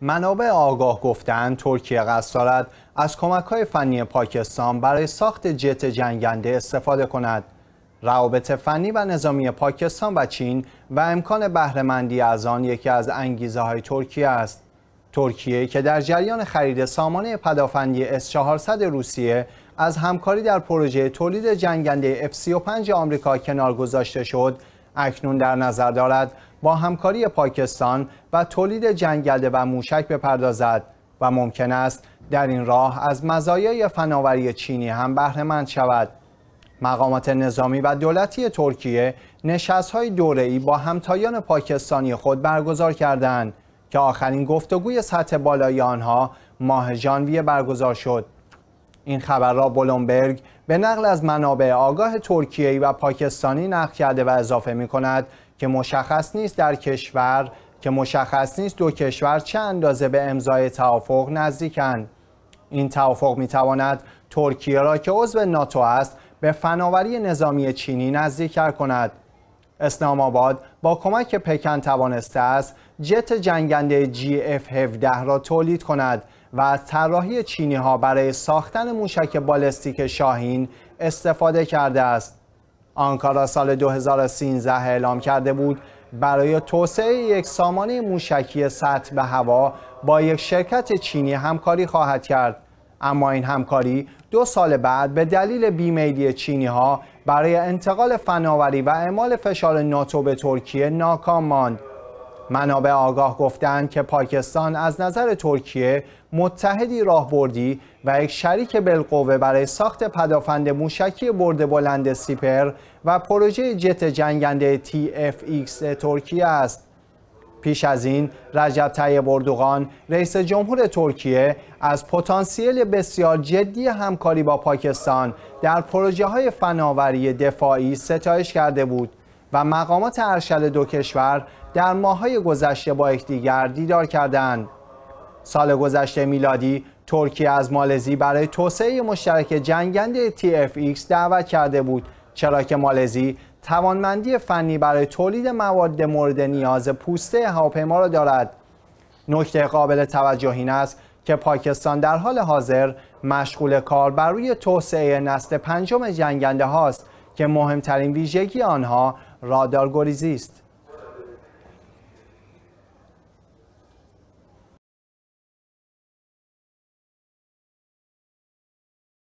منابع آگاه گفتن، ترکیه قصد دارد از کمک های فنی پاکستان برای ساخت جت جنگنده استفاده کند. روابط فنی و نظامی پاکستان و چین و امکان بهرهمندی از آن یکی از انگیزه های ترکیه است. ترکیه که در جریان خرید سامانه پدافندی S-400 روسیه از همکاری در پروژه تولید جنگنده F-35 آمریکا کنار گذاشته شد، اکنون در نظر دارد با همکاری پاکستان و تولید جنگلده و موشک بپردازد و ممکن است در این راه از مزایای فناوری چینی هم بهرهمند شود مقامات نظامی و دولتی ترکیه نشست های ای با همتایان پاکستانی خود برگزار کردند که آخرین گفتگوی سطح بالای آنها ماه ژانویه برگزار شد این خبر را بلومبرگ به نقل از منابع آگاه ترکیه و پاکستانی نقل کرده و اضافه می کند که مشخص نیست در کشور که مشخص نیست دو کشور چه اندازه به امضای توافق نزدیکند این توافق می تواند ترکیه را که عضو ناتو است به فناوری نظامی چینی نزدیکتر کند اسلام آباد با کمک پکن توانسته است جت جنگنده جی اف 17 را تولید کند و از طراحی چینی ها برای ساختن موشک بالستیک شاهین استفاده کرده است. آنکارا سال 2013 اعلام کرده بود برای توسعه یک سامانه موشکی سطح به هوا با یک شرکت چینی همکاری خواهد کرد. اما این همکاری دو سال بعد به دلیل بیمیلی چینی ها برای انتقال فناوری و اعمال فشار ناتو به ترکیه ناکام ماند. منابع آگاه گفتند که پاکستان از نظر ترکیه متحدی راهبردی و یک شریک بالقوه برای ساخت پدافند موشکی برد بلند سیپر و پروژه جت جنگنده TFX ترکیه است. پیش از این رجب طیب اردوغان رئیس جمهور ترکیه از پتانسیل بسیار جدی همکاری با پاکستان در پروژه های فناوری دفاعی ستایش کرده بود و مقامات ارشد دو کشور در ماهای گذشته با یکدیگر دیدار کردند. سال گذشته میلادی ترکیه از مالزی برای توسعه مشترک جنگنده TFX دعوت کرده بود چرا که مالزی توانمندی فنی برای تولید مواد مورد نیاز پوسته هواپیما را دارد. نکته قابل توجه این است که پاکستان در حال حاضر مشغول کار بر روی توسعه نسل پنجم جنگنده هاست که مهمترین ویژگی آنها رادارگریزی است